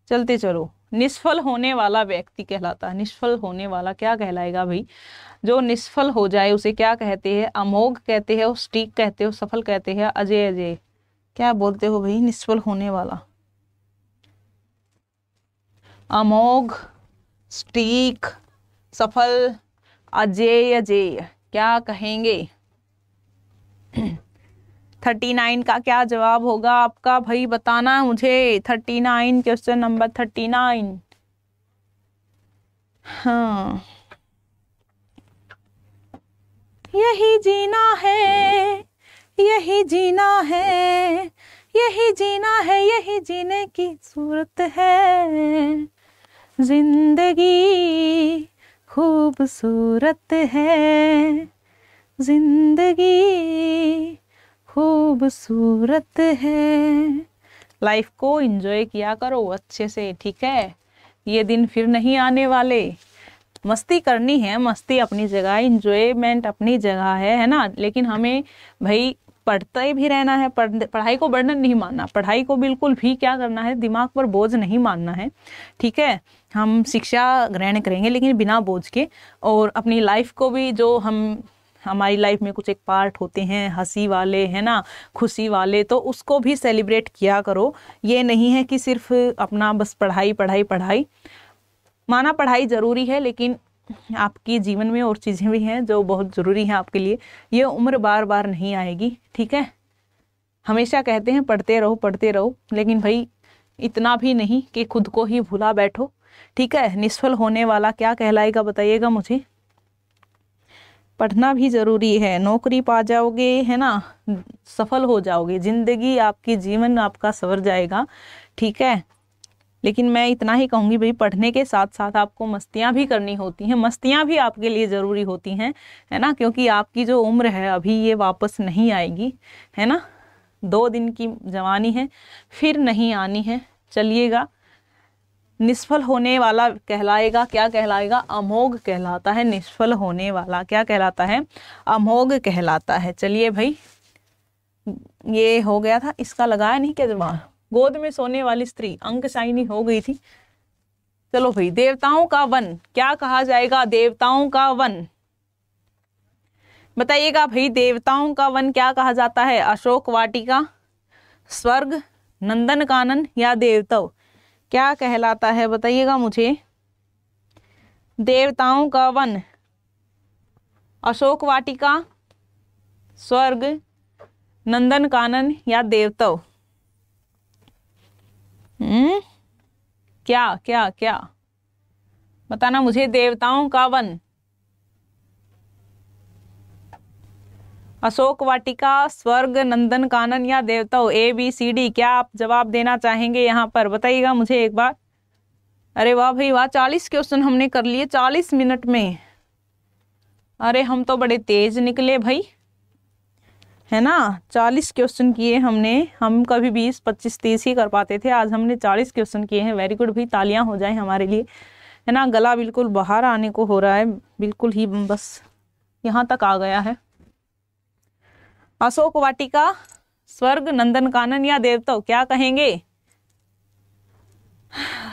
चलते चलो निष्फल होने वाला व्यक्ति कहलाता है निष्फल होने वाला क्या कहलाएगा भाई जो निष्फल हो जाए उसे क्या कहते हैं अमोघ कहते हैं स्टीक कहते हो सफल कहते हैं अजय अजय क्या बोलते हो भाई निष्फल होने वाला अमोघ स्टीक सफल अजय अजय क्या कहेंगे थर्टी नाइन का क्या जवाब होगा आपका भाई बताना मुझे thirty nine question number thirty nine हाँ यही जीना है यही जीना है यही जीना है यही जीने की सूरत है जिंदगी खूबसूरत है जिंदगी खूबसूरत है लाइफ को इंजॉय किया करो अच्छे से ठीक है ये दिन फिर नहीं आने वाले मस्ती करनी है मस्ती अपनी जगह इंजॉयमेंट अपनी जगह है है ना लेकिन हमें भाई पढ़ते भी रहना है पढ़ पढ़ाई को बर्डन नहीं मानना पढ़ाई को बिल्कुल भी क्या करना है दिमाग पर बोझ नहीं मानना है ठीक है हम शिक्षा ग्रहण करेंगे लेकिन बिना बोझ के और अपनी लाइफ को भी जो हम हमारी लाइफ में कुछ एक पार्ट होते हैं हंसी वाले है ना खुशी वाले तो उसको भी सेलिब्रेट किया करो ये नहीं है कि सिर्फ अपना बस पढ़ाई पढ़ाई पढ़ाई माना पढ़ाई ज़रूरी है लेकिन आपकी जीवन में और चीज़ें भी हैं जो बहुत ज़रूरी हैं आपके लिए ये उम्र बार बार नहीं आएगी ठीक है हमेशा कहते हैं पढ़ते रहो पढ़ते रहो लेकिन भाई इतना भी नहीं कि खुद को ही भुला बैठो ठीक है निष्फल होने वाला क्या कहलाएगा बताइएगा मुझे पढ़ना भी ज़रूरी है नौकरी पा जाओगे है ना सफल हो जाओगे ज़िंदगी आपकी जीवन आपका सवर जाएगा ठीक है लेकिन मैं इतना ही कहूंगी भाई पढ़ने के साथ साथ आपको मस्तियां भी करनी होती हैं मस्तियां भी आपके लिए ज़रूरी होती हैं है ना क्योंकि आपकी जो उम्र है अभी ये वापस नहीं आएगी है ना दो दिन की जवानी है फिर नहीं आनी है चलिएगा निष्फल होने वाला कहलाएगा क्या कहलाएगा अमोघ कहलाता है निष्फल होने वाला क्या कहलाता है अमोघ कहलाता है चलिए भाई ये हो गया था इसका लगाया नहीं क्या जवाब गोद में सोने वाली स्त्री अंक साइनी हो गई थी चलो भाई देवताओं का वन क्या कहा जाएगा देवताओं का वन बताइएगा भाई देवताओं का वन क्या कहा जाता है अशोक वाटिका स्वर्ग नंदन कानन या देवताओं क्या कहलाता है बताइएगा मुझे देवताओं का वन अशोक वाटिका स्वर्ग नंदन कानन या देवतव हम्म क्या क्या क्या बताना मुझे देवताओं का वन अशोक वाटिका स्वर्ग नंदन कानन या देवताओं ए बी सी डी क्या आप जवाब देना चाहेंगे यहाँ पर बताइएगा मुझे एक बार अरे वाह भाई वाह चालीस क्वेश्चन हमने कर लिए चालीस मिनट में अरे हम तो बड़े तेज निकले भाई है ना चालीस क्वेश्चन किए हमने हम कभी बीस पच्चीस तीस ही कर पाते थे आज हमने चालीस क्वेश्चन किए हैं वेरी गुड भाई तालियां हो जाए हमारे लिए है ना गला बिल्कुल बाहर आने को हो रहा है बिल्कुल ही बस यहाँ तक आ गया है अशोक वाटिका स्वर्ग नंदन कानन या देवता क्या कहेंगे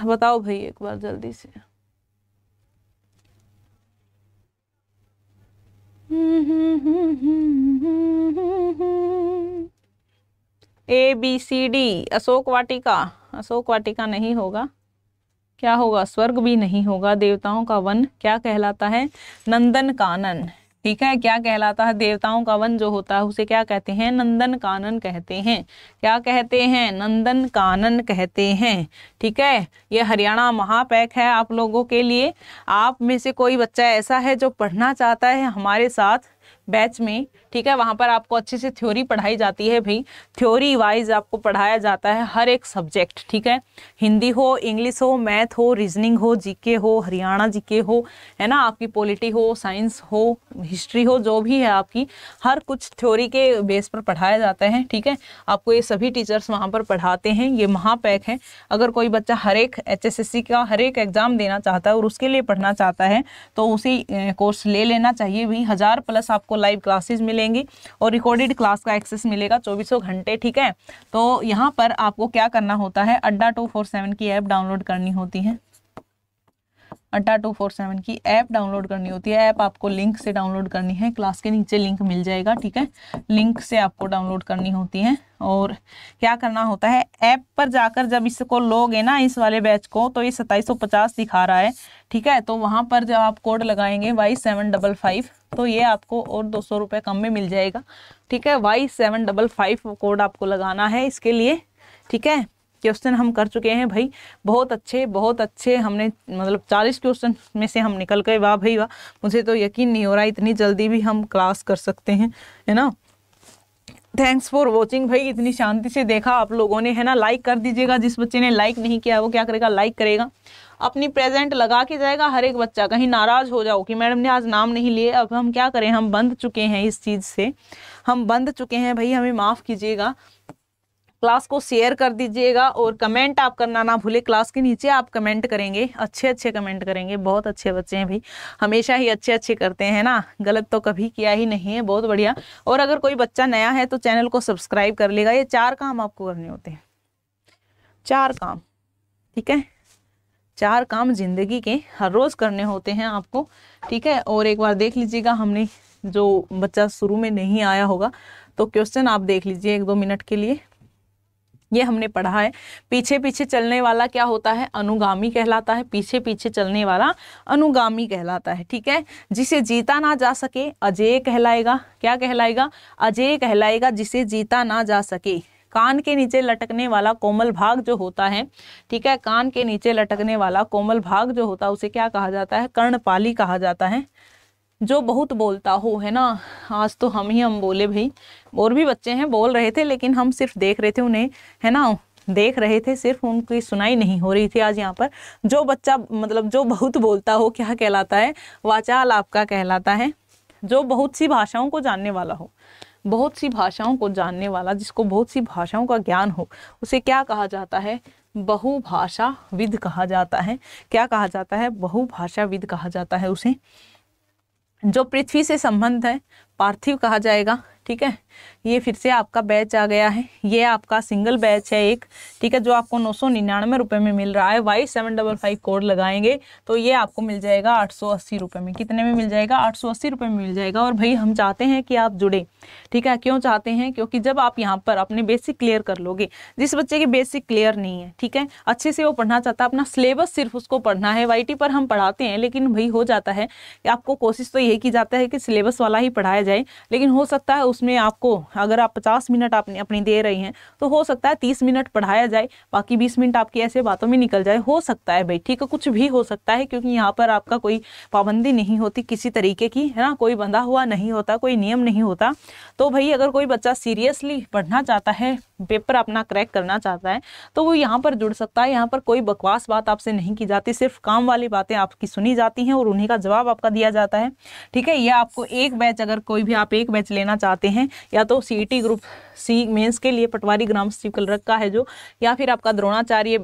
बताओ भाई एक बार जल्दी से A B C D Ashok Vatika Ashok Vatika नहीं होगा क्या होगा स्वर्ग भी नहीं होगा देवताओं का वन क्या कहलाता है नंदन कानन ठीक है क्या कहलाता है देवताओं का वन जो होता है उसे क्या कहते हैं नंदन कानन कहते हैं क्या कहते हैं नंदन कानन कहते हैं ठीक है ये हरियाणा महापैक है आप लोगों के लिए आप में से कोई बच्चा ऐसा है जो पढ़ना चाहता है हमारे साथ बैच में ठीक है वहाँ पर आपको अच्छे से थ्योरी पढ़ाई जाती है भाई थ्योरी वाइज आपको पढ़ाया जाता है हर एक सब्जेक्ट ठीक है हिंदी हो इंग्लिश हो मैथ हो रीजनिंग हो जीके हो हरियाणा जीके हो है ना आपकी पॉलिटी हो साइंस हो हिस्ट्री हो जो भी है आपकी हर कुछ थ्योरी के बेस पर पढ़ाया जाता है ठीक है आपको ये सभी टीचर्स वहाँ पर पढ़ाते हैं ये महापैक है अगर कोई बच्चा हर एक एच का हर एक एग्ज़ाम देना चाहता है और उसके लिए पढ़ना चाहता है तो उसी कोर्स ले लेना चाहिए भी हज़ार प्लस आपको लाइव क्लासेज मिले मिलेंगी और रिकॉर्डेड क्लास का एक्सेस मिलेगा चौबीसों घंटे ठीक है तो यहाँ पर आपको क्या करना होता है अड्डा टू फोर सेवन की ऐप डाउनलोड करनी होती है अड्डा टू फोर सेवन की ऐप डाउनलोड करनी होती है ऐप आपको लिंक से डाउनलोड करनी है क्लास के नीचे लिंक मिल जाएगा ठीक है लिंक से आपको डाउनलोड करनी होती है और क्या करना होता है ऐप पर जाकर जब इसको लोगे ना इस वाले बैच को तो ये सत्ताईस सौ पचास दिखा रहा है ठीक है तो वहाँ पर जब आप कोड लगाएंगे वाई सेवन डबल फाइव तो ये आपको और दो सौ रुपये कम में मिल जाएगा ठीक है Y seven double five code आपको लगाना है इसके लिए ठीक है क्वेश्चन हम कर चुके हैं भाई बहुत अच्छे बहुत अच्छे हमने मतलब चालीस क्वेश्चन में से हम निकल गए वाह भाई वाह मुझे तो यकीन नहीं हो रहा इतनी जल्दी भी हम क्लास कर सकते हैं है ना थैंक्स फॉर वॉचिंग भाई इतनी शांति से देखा आप लोगों ने है ना लाइक कर दीजिएगा जिस बच्चे ने लाइक नहीं किया वो क्या करेगा लाइक करेगा अपनी प्रेजेंट लगा के जाएगा हर एक बच्चा कहीं नाराज हो जाओ कि मैडम ने आज नाम नहीं लिए अब हम क्या करें हम बंद चुके हैं इस चीज़ से हम बंद चुके हैं भाई हमें माफ़ कीजिएगा क्लास को शेयर कर दीजिएगा और कमेंट आप करना ना भूले क्लास के नीचे आप कमेंट करेंगे अच्छे अच्छे कमेंट करेंगे बहुत अच्छे बच्चे हैं भाई हमेशा ही अच्छे अच्छे करते हैं ना गलत तो कभी किया ही नहीं है बहुत बढ़िया और अगर कोई बच्चा नया है तो चैनल को सब्सक्राइब कर लेगा ये चार काम आपको करने होते हैं चार काम ठीक है चार काम जिंदगी के हर रोज करने होते हैं आपको ठीक है और एक बार देख लीजिएगा हमने जो बच्चा शुरू में नहीं आया होगा तो क्वेश्चन आप देख लीजिए एक दो मिनट के लिए ये हमने पढ़ा है पीछे पीछे चलने वाला क्या होता है अनुगामी कहलाता है पीछे पीछे चलने वाला अनुगामी कहलाता है ठीक है जिसे जीता ना जा सके अजय कहलाएगा क्या कहलाएगा अजय कहलाएगा जिसे जीता ना जा सके कान के नीचे लटकने वाला कोमल भाग जो होता है ठीक है कान के नीचे लटकने वाला कोमल भाग जो होता है उसे क्या कहा जाता है कर्णपाली कहा जाता है जो बहुत बोलता हो है ना आज तो हम ही हम बोले भाई और भी बच्चे हैं बोल रहे थे लेकिन हम सिर्फ देख रहे थे उन्हें है ना देख रहे थे सिर्फ उनकी सुनाई नहीं हो रही थी आज यहाँ पर जो बच्चा मतलब जो बहुत बोलता हो क्या कहलाता है वाचाल आपका कहलाता है जो बहुत सी भाषाओं को जानने वाला हो बहुत सी भाषाओं को जानने वाला जिसको बहुत सी भाषाओं का ज्ञान हो उसे क्या कहा जाता है बहुभाषाविद कहा जाता है क्या कहा जाता है बहुभाषाविद कहा जाता है उसे जो पृथ्वी से संबंध है पार्थिव कहा जाएगा ठीक है ये फिर से आपका बैच आ गया है ये आपका सिंगल बैच है एक ठीक है जो आपको नौ सौ निन्यानवे रुपये में मिल रहा है Y seven double five code लगाएंगे तो ये आपको मिल जाएगा आठ सौ अस्सी रुपये में कितने में मिल जाएगा आठ सौ अस्सी रुपये में मिल जाएगा और भाई हम चाहते हैं कि आप जुड़े ठीक है क्यों चाहते हैं क्योंकि जब आप यहाँ पर अपने बेसिक क्लियर कर लोगे जिस बच्चे की बेसिक क्लियर नहीं है ठीक है अच्छे से वो पढ़ना चाहता है अपना सिलेबस सिर्फ उसको पढ़ना है वाई पर हम पढ़ाते हैं लेकिन भाई हो जाता है आपको कोशिश तो यही की जाता है कि सिलेबस वाला ही पढ़ाया जाए जाए लेकिन हो सकता है उसमें आपको अगर आप पचास मिनट आपने अपनी दे रही हैं तो हो सकता है तीस मिनट पढ़ाया जाए बाकी बीस मिनट आपकी ऐसे बातों में निकल जाए हो सकता है भाई ठीक है कुछ भी हो सकता है क्योंकि यहाँ पर आपका कोई पाबंदी नहीं होती किसी तरीके की है ना कोई बंधा हुआ नहीं होता कोई नियम नहीं होता तो भाई अगर कोई बच्चा सीरियसली पढ़ना चाहता है पेपर अपना क्रैक करना चाहता है तो वो यहाँ पर जुड़ सकता है यहाँ पर कोई बकवास बात आपसे नहीं की जाती सिर्फ काम वाली बातें आपकी सुनी जाती हैं और उन्हीं का जवाब आपका दिया जाता है ठीक है या आपको एक बैच अगर कोई भी आप एक बैच लेना चाहते हैं या तो सी ग्रुप सी मेन्स के लिए पटवारी ग्राम सचिव कलरक का है जो या फिर आपका Dronacharya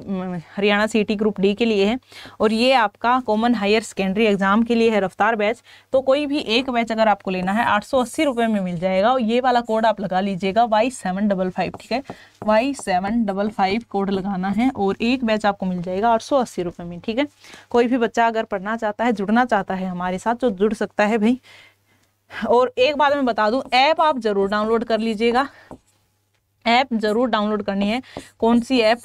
Haryana C group D के लिए है और ये आपका कॉमन हायर सेकेंडरी एग्जाम के लिए है रफ्तार बैच तो कोई भी एक बैच अगर आपको लेना है आठ सौ अस्सी रुपये में मिल जाएगा और ये वाला कोड आप लगा लीजिएगा वाई सेवन डबल फाइव ठीक है Y seven double five code लगाना है और एक बैच आपको मिल जाएगा आठ सौ अस्सी रुपये में ठीक है कोई भी बच्चा अगर पढ़ना चाहता है जुड़ना चाहता है हमारे साथ जो तो जुड़ सकता है भाई और एक बात मैं बता दूँ ऐप आप जरूर डाउनलोड कर लीजिएगा ऐप जरूर डाउनलोड करनी है कौन सी app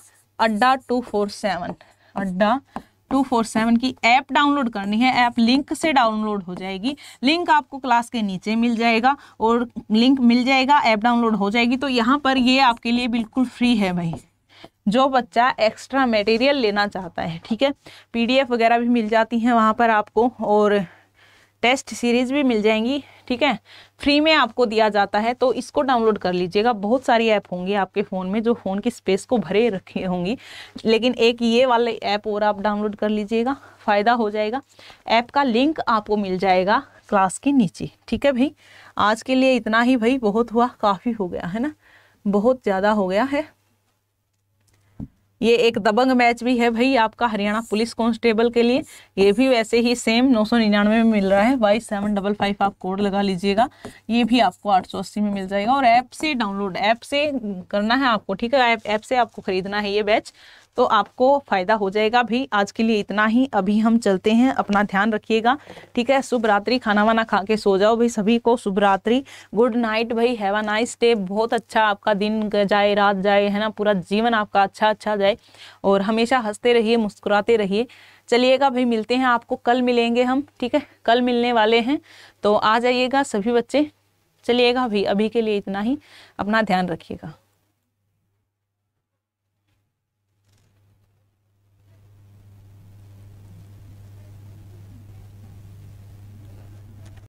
Adda to four seven Adda to four seven की ऐप डाउनलोड करनी है ऐप लिंक से डाउनलोड हो जाएगी लिंक आपको क्लास के नीचे मिल जाएगा और लिंक मिल जाएगा ऐप डाउनलोड हो जाएगी तो यहाँ पर ये आपके लिए बिल्कुल फ्री है भाई जो बच्चा एक्स्ट्रा मटेरियल लेना चाहता है ठीक है पीडीएफ वगैरह भी मिल जाती हैं वहाँ पर आपको और टेस्ट सीरीज़ भी मिल जाएंगी ठीक है फ्री में आपको दिया जाता है तो इसको डाउनलोड कर लीजिएगा बहुत सारी ऐप होंगी आपके फ़ोन में जो फ़ोन की स्पेस को भरे रखी होंगी लेकिन एक ये वाले ऐप और आप डाउनलोड कर लीजिएगा फ़ायदा हो जाएगा ऐप का लिंक आपको मिल जाएगा क्लास के नीचे ठीक है भाई आज के लिए इतना ही भाई बहुत हुआ काफ़ी हो गया है ना बहुत ज़्यादा हो गया है ये एक दबंग मैच भी है भाई आपका हरियाणा पुलिस कांस्टेबल के लिए ये भी वैसे ही सेम नौ सौ निन्यानवे में मिल रहा है वाई सेवन डबल फाइव आप कोड लगा लीजिएगा ये भी आपको आठ सौ अस्सी में मिल जाएगा और ऐप से डाउनलोड ऐप से करना है आपको ठीक है ऐप से आपको खरीदना है ये बैच तो आपको फ़ायदा हो जाएगा भी आज के लिए इतना ही अभी हम चलते हैं अपना ध्यान रखिएगा ठीक है शुभ रात्रि खाना वाना खा के सो जाओ भाई सभी को शुभ रात्रि गुड नाइट भाई हैव अ नाइस डे बहुत अच्छा आपका दिन जाए रात जाए है ना पूरा जीवन आपका अच्छा अच्छा जाए और हमेशा हंसते रहिए मुस्कुराते रहिए चलिएगा भाई मिलते हैं आपको कल मिलेंगे हम ठीक है कल मिलने वाले हैं तो आ जाइएगा सभी बच्चे चलिएगा भाई अभी के लिए इतना ही अपना ध्यान रखिएगा